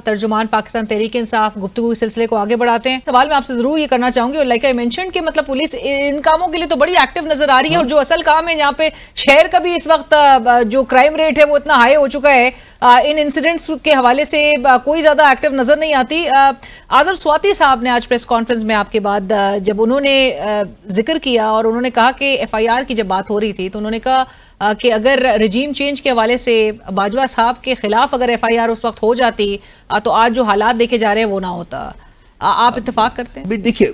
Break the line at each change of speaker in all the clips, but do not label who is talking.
तर्जुमान पाकिस्तान तहरीक इंसाफ गुफ्तु सिलसिले को आगे बढ़ाते हैं सवाल मैं आपसे जरूर ये करना चाहूंगी और लाइक आई मेंशन मतलब पुलिस इन कामों के लिए तो बड़ी एक्टिव नजर आ रही है और जो असल काम है यहाँ पे शहर का भी इस वक्त जो क्राइम रेट है वो इतना हाई हो चुका है इन इंसिडेंट्स के हवाले से कोई ज्यादा एक्टिव नजर नहीं आती आजम स्वाति साहब ने आज प्रेस कॉन्फ्रेंस में आपके बाद जब उन्होंने जिक्र किया और उन्होंने कहा कि एफ की जब बात हो रही थी तो उन्होंने कहा कि अगर रजीम चेंज के हवाले से बाजवा साहब के खिलाफ अगर एफआईआर उस वक्त हो जाती तो आज जो हालात देखे जा रहे हैं वो ना होता आप इतफाक करते हैं देखिए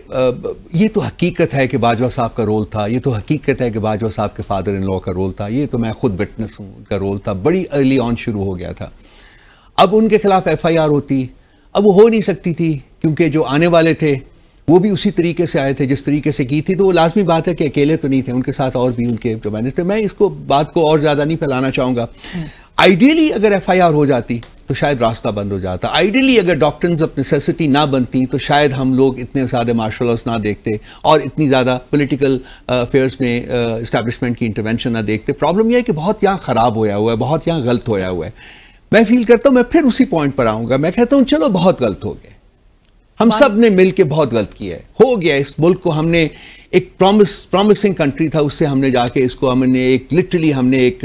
ये तो हकीकत है कि बाजवा साहब का रोल था ये तो हकीकत है कि बाजवा साहब के फादर इन लॉ का रोल था ये तो मैं खुद विटनेस हूँ उनका रोल था बड़ी अर्ली ऑन शुरू हो गया था अब उनके खिलाफ आर होती अब वो हो नहीं सकती थी क्योंकि जो आने वाले थे वो भी उसी तरीके से आए थे जिस तरीके से की थी तो वो लाजमी बात है कि अकेले तो नहीं थे उनके साथ और भी उनके जो मैनेज थे मैं इसको बात को और ज़्यादा नहीं फैलाना चाहूँगा आइडियली अगर एफ आई आर हो जाती तो शायद रास्ता बंद हो जाता आइडियली अगर डॉक्टर्स ऑफ नेसेसिटी ना बनती तो शायद हम लोग इतने ज़्यादा मार्शल लॉस ना देखते और इतनी ज़्यादा पोलिटिकल अफेयर्स में इस्टेबलिशमेंट uh, की इंटरवेंशन ना देखते प्रॉब्लम यह है कि बहुत यहाँ ख़राब होया हुआ है बहुत यहाँ गलत होया हुआ है मैं फील करता हूँ मैं फिर उसी पॉइंट पर आऊँगा मैं कहता हूँ चलो बहुत गलत हो गए हम सब ने मिल के बहुत गलत किया है हो गया इस मुल्क को हमने एक प्रॉमिस प्रॉमिसिंग कंट्री था उससे हमने जाके इसको हमने एक लिटरली हमने एक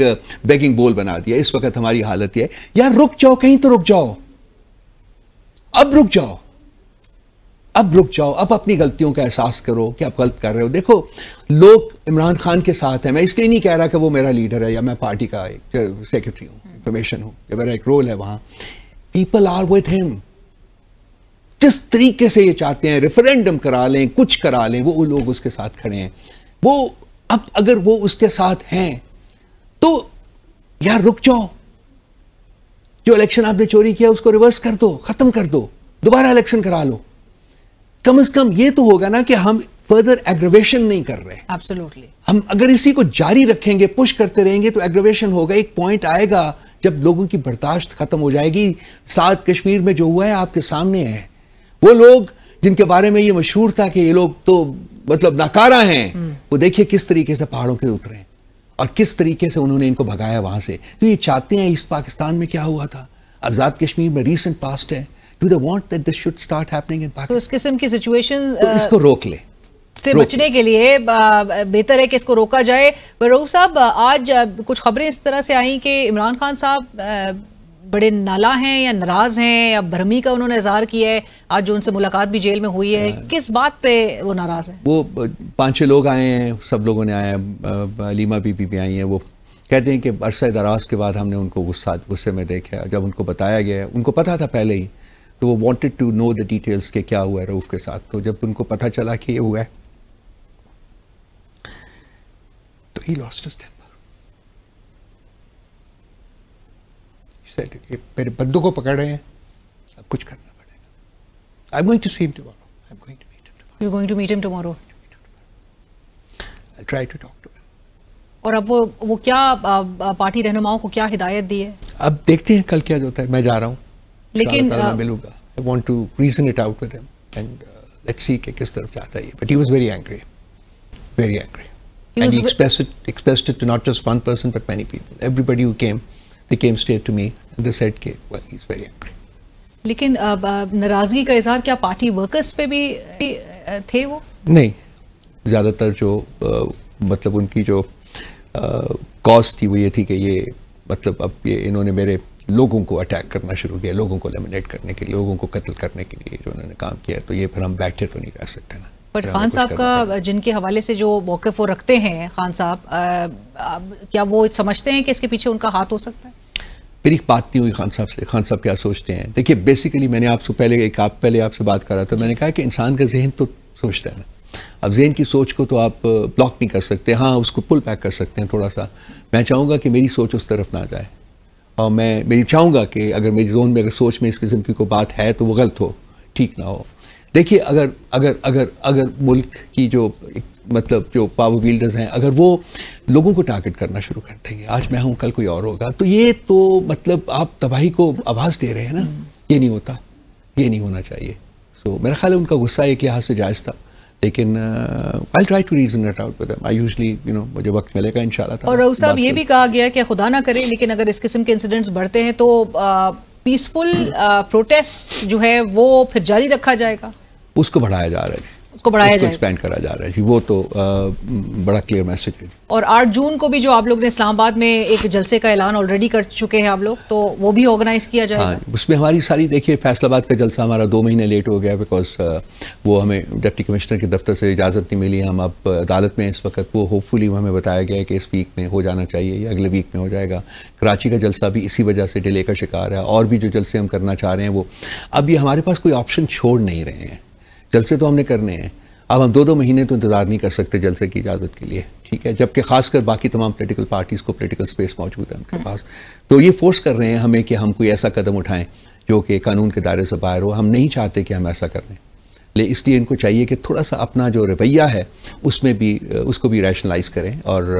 बेगिंग uh, बोल बना दिया इस वक्त हमारी हालत यह यार रुक जाओ कहीं तो रुक जाओ अब रुक जाओ अब रुक जाओ अब अपनी गलतियों का एहसास करो कि आप गलत कर रहे हो देखो लोग इमरान खान के साथ हैं मैं इसलिए नहीं कह रहा कि वो मेरा लीडर है या मैं पार्टी का एक सेक्रेटरी uh, हूँ इंफॉर्मेशन हूँ मेरा एक रोल है वहाँ पीपल आर विथ हिम जिस तरीके से ये चाहते हैं रेफरेंडम करा लें कुछ करा लें वो लोग उसके साथ खड़े हैं वो अब अगर वो उसके साथ हैं तो यार रुक जाओ जो इलेक्शन आपने चोरी किया उसको रिवर्स कर दो ख़त्म कर दो दोबारा इलेक्शन करा लो कम से कम ये तो होगा ना कि हम फर्दर एग्रवेशन नहीं कर रहे Absolutely. हम अगर इसी को जारी रखेंगे पुश करते रहेंगे तो एग्रवेशन होगा एक पॉइंट आएगा जब लोगों की बर्दाश्त खत्म हो जाएगी साथ कश्मीर में जो हुआ है आपके सामने है वो लोग जिनके बारे में ये मशहूर था कि ये लोग तो मतलब नाकारा हैं हम्म। वो देखिए किस तरीके से पहाड़ों के उतरे और किस तरीके से उन्होंने इनको भगाया वहां से तो ये चाहते हैं इस पाकिस्तान में क्या हुआ था आजाद कश्मीर में रिसेंट पास्ट है do they want that this should start happening in Pakistan
इस किस्म की सिचुएशन तो इसको रोक ले से बचने के लिए बेहतर है कि इसको रोका जाए बरूफ साहब आज कुछ खबरें इस तरह से आई कि इमरान खान साहब बड़े नाला हैं या नाराज हैं या भ्रमी का उन्होंने इजहार किया है आज जो उनसे मुलाकात भी जेल में हुई है हाँ। किस बात पे वो नाराज है
वो पाँच छह लोग आए हैं सब लोगों ने आए हैं लीमा पीपी भी आई हैं वो कहते हैं कि अरसा दराज के बाद हमने उनको गुस्सा गुस्से में देखा जब उनको बताया गया उनको पता था पहले ही तो वो wanted to know the details के क्या हुआ है रऊफ के साथ तो जब उनको पता चला कि ये हुआ है तो ही लॉस्ट said, ये मेरे बंदों को पकड़ रहे हैं अब कुछ करना पड़ेगा I am going to see him tomorrow I am going
to meet him tomorrow you going to meet him tomorrow I try to talk to और अब वो वो क्या आ, पार्टी रहनुमाओं को क्या हिदायत दी है
अब देखते हैं कल क्या होता है मैं जा रहा हूँ लेकिन मिलूंगा I want to reason it out with him and let's see कि किस तरफ जाता है but he was very angry very angry and he expressed it, expressed it to not just one person but many people everybody who came they came straight to me लेकिन
अब लेकिन नाराज़गी का इजहार क्या पार्टी वर्कर्स पे भी थे वो
नहीं ज़्यादातर जो आ, मतलब उनकी जो कॉज थी वो ये थी कि ये मतलब अब ये इन्होंने मेरे लोगों को अटैक करना शुरू किया लोगों को लेमिनेट करने के लिए लोगों को कत्ल करने के लिए जो उन्होंने काम किया तो ये फिर हम बैठे तो नहीं रह सकते ना बट खान साहब
का जिनके हवाले से जो मौके वो रखते हैं खान साहब क्या वो समझते हैं कि इसके पीछे उनका हाथ हो सकता है
मेरी बात नहीं हुई खान साहब से खान साहब क्या सोचते हैं देखिए बेसिकली मैंने आपसे पहले एक आप पहले आपसे बात करा था मैंने कहा कि इंसान का जहन तो सोचता है ना अब जहन की सोच को तो आप ब्लॉक नहीं कर सकते हाँ उसको पुल पैक कर सकते हैं थोड़ा सा मैं चाहूँगा कि मेरी सोच उस तरफ ना जाए और मैं मेरी चाहूँगा कि अगर मेरी जोन में अगर सोच में इस किस्म की कोई बात है तो वो गलत हो ठीक ना हो देखिए अगर अगर अगर अगर मुल्क की जो एक मतलब जो पावर बिल्डर्स हैं अगर वो लोगों को टारगेट करना शुरू कर देंगे आज मैं हूँ कल कोई और होगा तो ये तो मतलब आप तबाही को आवाज़ दे रहे हैं ना हम्म। ये नहीं होता ये नहीं होना चाहिए सो so, मेरा ख्याल है उनका गुस्सा एक लिहाज से जायज़ था लेकिन I try to reason it out I usually you know मुझे वक्त मिलेगा इंशाल्लाह और रऊ साहब ये भी
कहा गया कि खुदा ना करे लेकिन अगर इस किस्म के इंसिडेंट्स बढ़ते हैं तो पीसफुल uh, प्रोटेस्ट uh, जो है वो फिर जारी रखा जाएगा
उसको बढ़ाया जा रहा है उसको बढ़ाया जाए एक्सपेंड करा जा रहा है वो तो आ, बड़ा क्लियर मैसेज है
और आठ जून को भी जो आप लोग ने इस्लामाबाद में एक जलसे का ऐलान ऑलरेडी कर चुके हैं आप लोग तो वो भी ऑर्गेनाइज किया जाएगा हाँ
उसमें हमारी सारी देखिए फैसलाबाद का जलसा हमारा दो महीने लेट हो गया बिकॉज वो हमें डिप्टी कमिश्नर के दफ्तर से इजाज़त नहीं मिली हम अब अदालत में इस वक्त वो होपफुली हमें बताया गया है कि इस वीक में हो जाना चाहिए या अगले वीक में हो जाएगा कराची का जलसा भी इसी वजह से डिले का शिकार है और भी जो जलसे हम करना चाह रहे हैं वो अब ये हमारे पास कोई ऑप्शन छोड़ नहीं रहे हैं जलसे तो हमने करने हैं अब हम दो दो महीने तो इंतज़ार नहीं कर सकते जलसे की इजाज़त के लिए ठीक है जबकि खासकर बाकी तमाम पोलिटिकल पार्टीज़ को पोलिटिकल स्पेस मौजूद है उनके पास तो ये फोर्स कर रहे हैं हमें कि हम कोई ऐसा कदम उठाएं जो कि कानून के दायरे से बाहर हो हम नहीं चाहते कि हम ऐसा करें ले इसलिए इनको चाहिए कि थोड़ा सा अपना जो रवैया है उसमें भी उसको भी रैशनलाइज करें और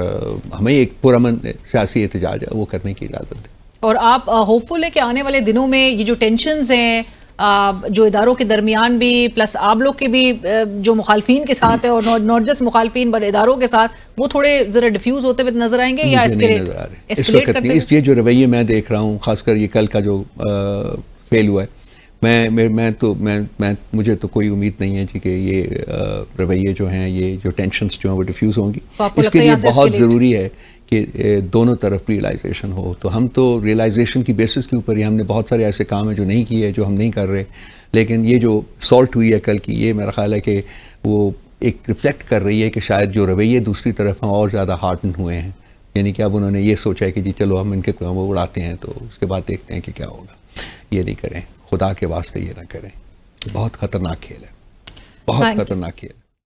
हमें एक पुरमन सियासी एहतजाज है वो करने की इजाज़त दें
और आप होपफुल है कि आने वाले दिनों में ये जो टेंशन हैं जो इदारों के दरमियान भी प्लस आप लोग के भी जो मुखालफी के साथ है और नॉट जस्ट मुखालफी बड़े इदारों के साथ वो थोड़े जरा डिफ्यूज होते हुए नजर आएंगे या इसके लिए इसलिए
जो रवैये मैं देख रहा हूँ खासकर ये कल का जो फेल हुआ है मैं मैं मैं तो मैं मैं मुझे तो कोई उम्मीद नहीं है जी कि ये रवैये जो हैं ये जो टेंशन जो हैं वो डिफ्यूज़ होंगी तो इसके लिए बहुत ज़रूरी है कि दोनों तरफ रियलाइजेशन हो तो हम तो रियलाइजेशन की बेसिस के ऊपर ही हमने बहुत सारे ऐसे काम हैं जो नहीं किए जो हम नहीं कर रहे लेकिन ये जो सॉल्ट हुई है कल की ये मेरा ख्याल है कि वो एक रिफ्लेक्ट कर रही है कि शायद जो रवैये दूसरी तरफ हैं और ज़्यादा हार्डन हुए हैं यानी कि अब उन्होंने ये सोचा है कि जी चलो हम इनके वो उड़ाते हैं तो उसके बाद देखते हैं कि क्या होगा ये नहीं करें खुदा के वास्ते ये ना करें बहुत ख़तरनाक खेल है बहुत ख़तरनाक खेल है